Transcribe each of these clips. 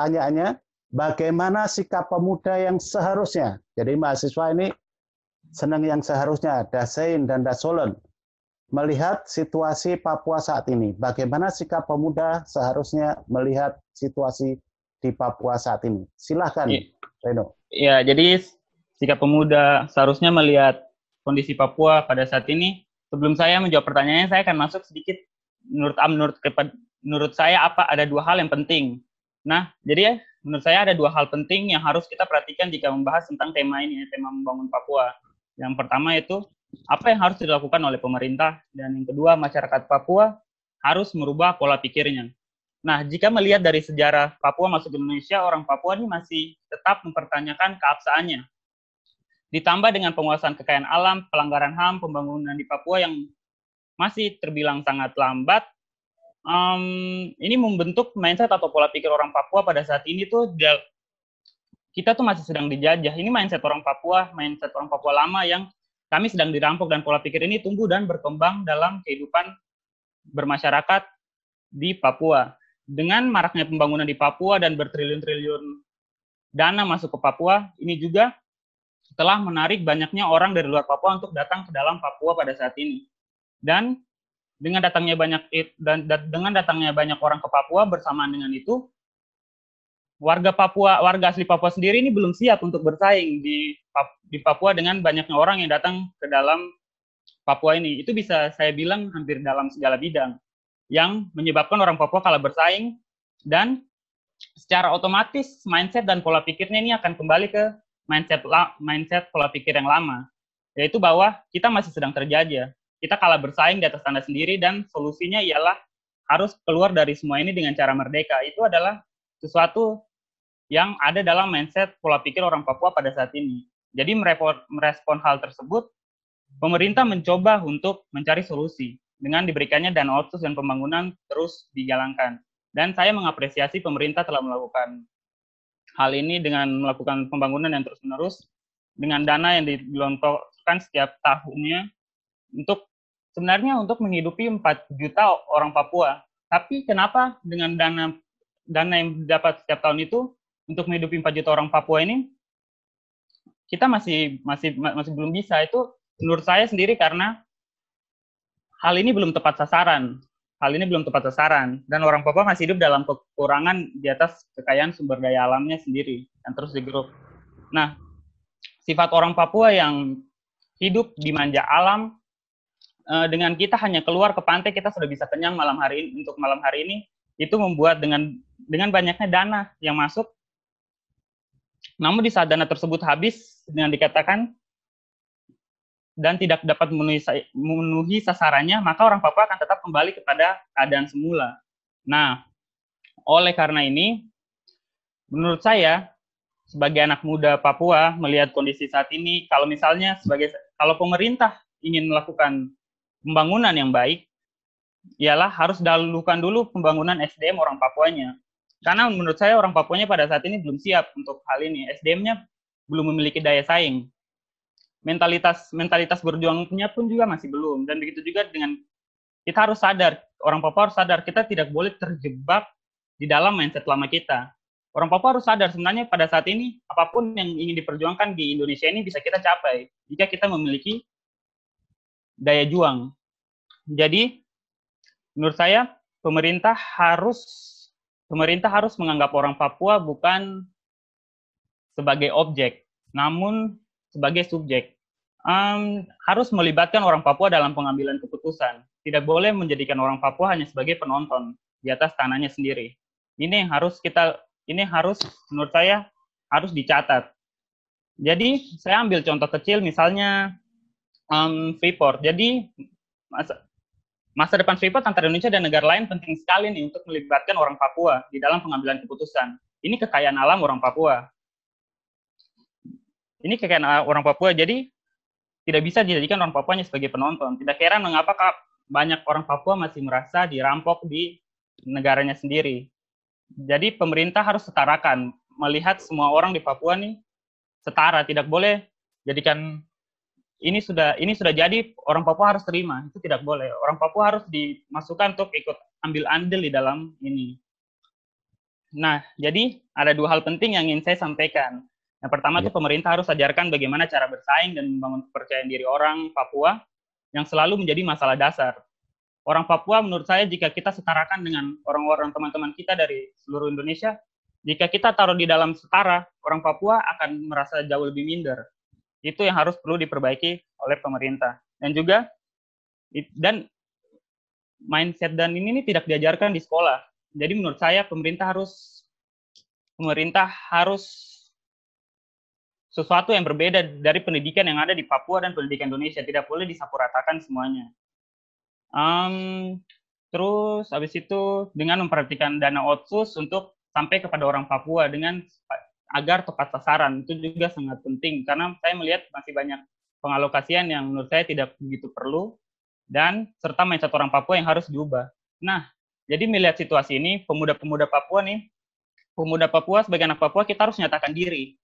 pertanyaannya bagaimana sikap pemuda yang seharusnya. Jadi mahasiswa ini senang yang seharusnya, dasain dan dasolen. Melihat situasi Papua saat ini, bagaimana sikap pemuda seharusnya melihat situasi di Papua saat ini? Silahkan, ya. Reno. Ya, jadi sikap pemuda seharusnya melihat kondisi Papua pada saat ini. Sebelum saya menjawab pertanyaannya, saya akan masuk sedikit menurut menurut menurut saya apa ada dua hal yang penting Nah, jadi ya, menurut saya ada dua hal penting yang harus kita perhatikan jika membahas tentang tema ini, tema membangun Papua. Yang pertama itu, apa yang harus dilakukan oleh pemerintah, dan yang kedua, masyarakat Papua harus merubah pola pikirnya. Nah, jika melihat dari sejarah Papua masuk Indonesia, orang Papua ini masih tetap mempertanyakan keabsahannya. Ditambah dengan penguasaan kekayaan alam, pelanggaran HAM, pembangunan di Papua yang masih terbilang sangat lambat, um, ini membentuk mindset atau pola pikir orang Papua pada saat ini tuh kita tuh masih sedang dijajah. Ini mindset orang Papua, mindset orang Papua lama yang kami sedang dirampok dan pola pikir ini tumbuh dan berkembang dalam kehidupan bermasyarakat di Papua. Dengan maraknya pembangunan di Papua dan bertriliun-triliun dana masuk ke Papua, ini juga telah menarik banyaknya orang dari luar Papua untuk datang ke dalam Papua pada saat ini. Dan dengan datangnya banyak dan, dengan datangnya banyak orang ke Papua bersamaan dengan itu warga Papua warga asli Papua sendiri ini belum siap untuk bersaing di di Papua dengan banyaknya orang yang datang ke dalam Papua ini itu bisa saya bilang hampir dalam segala bidang yang menyebabkan orang Papua kalah bersaing dan secara otomatis mindset dan pola pikirnya ini akan kembali ke mindset mindset pola pikir yang lama yaitu bahwa kita masih sedang terjajah kita kalah bersaing di atas tanda sendiri dan solusinya ialah harus keluar dari semua ini dengan cara merdeka. Itu adalah sesuatu yang ada dalam mindset pola pikir orang Papua pada saat ini. Jadi merespon hal tersebut, pemerintah mencoba untuk mencari solusi dengan diberikannya dana otsus dan pembangunan terus dijalankan. Dan saya mengapresiasi pemerintah telah melakukan hal ini dengan melakukan pembangunan yang terus-menerus dengan dana yang digelontorkan setiap tahunnya untuk sebenarnya untuk menghidupi 4 juta orang Papua. Tapi kenapa dengan dana dana yang dapat setiap tahun itu untuk menghidupi 4 juta orang Papua ini kita masih masih masih belum bisa itu menurut saya sendiri karena hal ini belum tepat sasaran. Hal ini belum tepat sasaran dan orang Papua masih hidup dalam kekurangan di atas kekayaan sumber daya alamnya sendiri dan terus grup. Nah, sifat orang Papua yang hidup dimanja alam Eh, dengan kita hanya keluar ke pantai kita sudah bisa kenyang malam hari ini untuk malam hari ini itu membuat dengan dengan banyaknya dana yang masuk namun di saat dana tersebut habis dengan dikatakan dan tidak dapat memenuhi, memenuhi sasarannya, maka orang Papua akan tetap kembali kepada keadaan semula. Nah, oleh karena ini, menurut saya sebagai anak muda Papua melihat kondisi saat ini, kalau misalnya sebagai kalau pemerintah ingin melakukan pembangunan yang baik ialah harus dahulukan dulu pembangunan SDM orang Papuanya. Karena menurut saya orang Papuanya pada saat ini belum siap untuk hal ini. SDM-nya belum memiliki daya saing. Mentalitas mentalitas berjuangnya pun juga masih belum. Dan begitu juga dengan kita harus sadar, orang Papua harus sadar kita tidak boleh terjebak di dalam mindset lama kita. Orang Papua harus sadar sebenarnya pada saat ini apapun yang ingin diperjuangkan di Indonesia ini bisa kita capai jika kita memiliki daya juang. Jadi menurut saya pemerintah harus pemerintah harus menganggap orang Papua bukan sebagai objek, namun sebagai subjek. Um, harus melibatkan orang Papua dalam pengambilan keputusan. Tidak boleh menjadikan orang Papua hanya sebagai penonton di atas tanahnya sendiri. Ini yang harus kita, ini harus menurut saya harus dicatat. Jadi saya ambil contoh kecil, misalnya um, Freeport. Jadi masa, masa depan Freeport antara Indonesia dan negara lain penting sekali nih untuk melibatkan orang Papua di dalam pengambilan keputusan. Ini kekayaan alam orang Papua. Ini kekayaan eh, orang Papua. Jadi tidak bisa dijadikan orang Papua hanya sebagai penonton. Tidak heran mengapa banyak orang Papua masih merasa dirampok di negaranya sendiri. Jadi pemerintah harus setarakan, melihat semua orang di Papua nih setara, tidak boleh jadikan ini sudah ini sudah jadi orang Papua harus terima itu tidak boleh orang Papua harus dimasukkan untuk ikut ambil andil di dalam ini nah jadi ada dua hal penting yang ingin saya sampaikan yang pertama ya. itu pemerintah harus ajarkan bagaimana cara bersaing dan membangun kepercayaan diri orang Papua yang selalu menjadi masalah dasar orang Papua menurut saya jika kita setarakan dengan orang-orang teman-teman kita dari seluruh Indonesia jika kita taruh di dalam setara orang Papua akan merasa jauh lebih minder itu yang harus perlu diperbaiki oleh pemerintah. Dan juga dan mindset dan ini, ini tidak diajarkan di sekolah. Jadi menurut saya pemerintah harus pemerintah harus sesuatu yang berbeda dari pendidikan yang ada di Papua dan pendidikan Indonesia tidak boleh disapuratakan semuanya. Um, terus habis itu dengan memperhatikan dana otsus untuk sampai kepada orang Papua dengan agar tepat sasaran itu juga sangat penting karena saya melihat masih banyak pengalokasian yang menurut saya tidak begitu perlu dan serta mindset orang Papua yang harus diubah. Nah, jadi melihat situasi ini pemuda-pemuda Papua nih, pemuda Papua sebagai anak Papua kita harus nyatakan diri.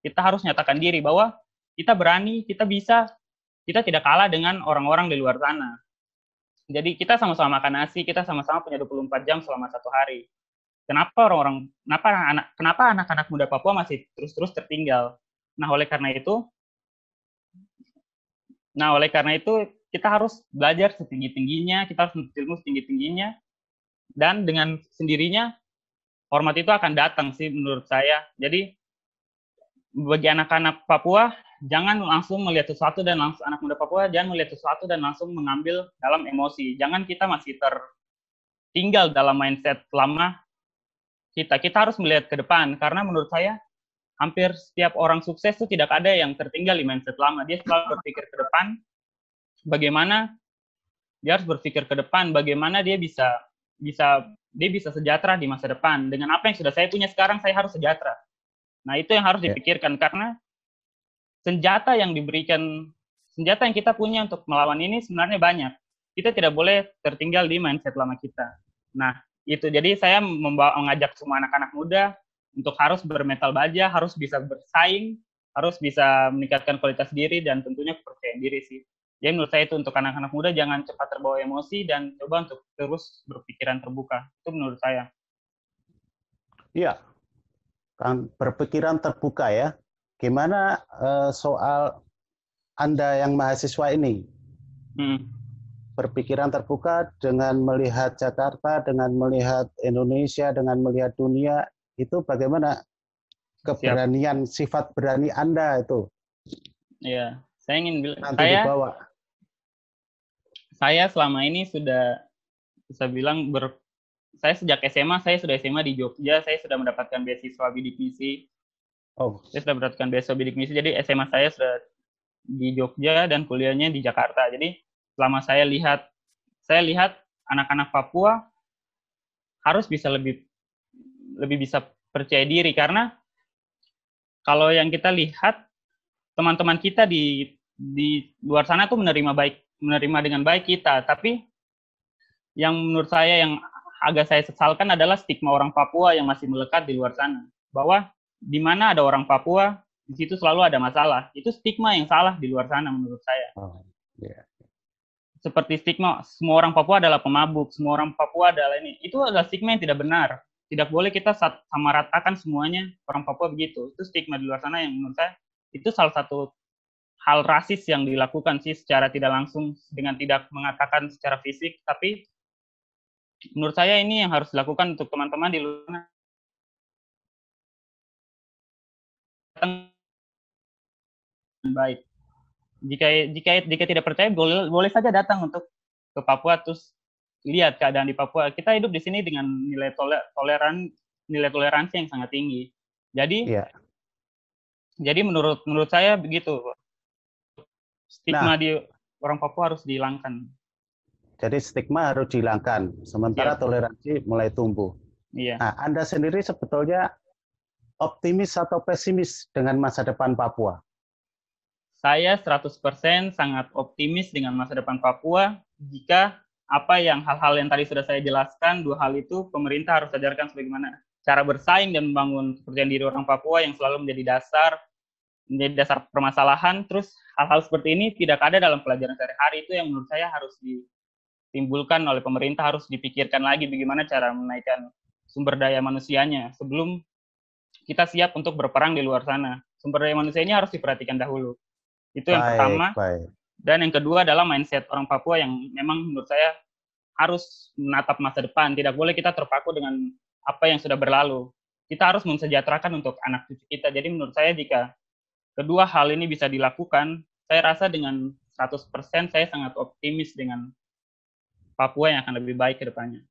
Kita harus nyatakan diri bahwa kita berani, kita bisa, kita tidak kalah dengan orang-orang di luar sana. Jadi kita sama-sama makan nasi, kita sama-sama punya 24 jam selama satu hari kenapa orang-orang kenapa anak kenapa anak-anak muda Papua masih terus-terus tertinggal. Nah, oleh karena itu Nah, oleh karena itu kita harus belajar setinggi-tingginya, kita harus menuntut ilmu setinggi-tingginya dan dengan sendirinya hormat itu akan datang sih menurut saya. Jadi bagi anak-anak Papua jangan langsung melihat sesuatu dan langsung anak muda Papua jangan melihat sesuatu dan langsung mengambil dalam emosi. Jangan kita masih tertinggal dalam mindset lama kita. Kita harus melihat ke depan karena menurut saya hampir setiap orang sukses itu tidak ada yang tertinggal di mindset lama. Dia selalu berpikir ke depan bagaimana dia harus berpikir ke depan bagaimana dia bisa bisa dia bisa sejahtera di masa depan dengan apa yang sudah saya punya sekarang saya harus sejahtera. Nah, itu yang harus ya. dipikirkan yeah. karena senjata yang diberikan senjata yang kita punya untuk melawan ini sebenarnya banyak. Kita tidak boleh tertinggal di mindset lama kita. Nah, itu jadi saya membawa mengajak semua anak-anak muda untuk harus bermental baja harus bisa bersaing harus bisa meningkatkan kualitas diri dan tentunya kepercayaan diri sih jadi menurut saya itu untuk anak-anak muda jangan cepat terbawa emosi dan coba untuk terus berpikiran terbuka itu menurut saya iya kan berpikiran terbuka ya gimana uh, soal anda yang mahasiswa ini hmm berpikiran terbuka dengan melihat Jakarta, dengan melihat Indonesia, dengan melihat dunia itu bagaimana keberanian Siap. sifat berani Anda itu? Iya, saya ingin bilang Nanti saya dibawa. Saya selama ini sudah bisa bilang ber saya sejak SMA saya sudah SMA di Jogja, saya sudah mendapatkan beasiswa bidik misi. Oh. Saya sudah mendapatkan beasiswa bidik misi. Jadi SMA saya sudah di Jogja dan kuliahnya di Jakarta. Jadi selama saya lihat saya lihat anak-anak Papua harus bisa lebih lebih bisa percaya diri karena kalau yang kita lihat teman-teman kita di di luar sana tuh menerima baik menerima dengan baik kita tapi yang menurut saya yang agak saya sesalkan adalah stigma orang Papua yang masih melekat di luar sana bahwa di mana ada orang Papua di situ selalu ada masalah itu stigma yang salah di luar sana menurut saya oh, yeah seperti stigma semua orang Papua adalah pemabuk, semua orang Papua adalah ini. Itu adalah stigma yang tidak benar. Tidak boleh kita sama ratakan semuanya orang Papua begitu. Itu stigma di luar sana yang menurut saya itu salah satu hal rasis yang dilakukan sih secara tidak langsung dengan tidak mengatakan secara fisik, tapi menurut saya ini yang harus dilakukan untuk teman-teman di luar sana. baik jika jika jika tidak percaya boleh boleh saja datang untuk ke Papua terus lihat keadaan di Papua. Kita hidup di sini dengan nilai toler, toleran nilai toleransi yang sangat tinggi. Jadi yeah. jadi menurut menurut saya begitu stigma nah, di orang Papua harus dihilangkan. Jadi stigma harus dihilangkan, sementara yeah. toleransi mulai tumbuh. Yeah. Nah, Anda sendiri sebetulnya optimis atau pesimis dengan masa depan Papua? Saya 100% sangat optimis dengan masa depan Papua jika apa yang hal-hal yang tadi sudah saya jelaskan, dua hal itu pemerintah harus ajarkan sebagaimana cara bersaing dan membangun kepercayaan diri orang Papua yang selalu menjadi dasar menjadi dasar permasalahan. Terus hal-hal seperti ini tidak ada dalam pelajaran sehari-hari itu yang menurut saya harus ditimbulkan oleh pemerintah harus dipikirkan lagi bagaimana cara menaikkan sumber daya manusianya sebelum kita siap untuk berperang di luar sana. Sumber daya manusianya harus diperhatikan dahulu. Itu baik, yang pertama. Baik. Dan yang kedua adalah mindset orang Papua yang memang menurut saya harus menatap masa depan. Tidak boleh kita terpaku dengan apa yang sudah berlalu. Kita harus mensejahterakan untuk anak cucu kita. Jadi menurut saya jika kedua hal ini bisa dilakukan, saya rasa dengan 100% saya sangat optimis dengan Papua yang akan lebih baik ke depannya.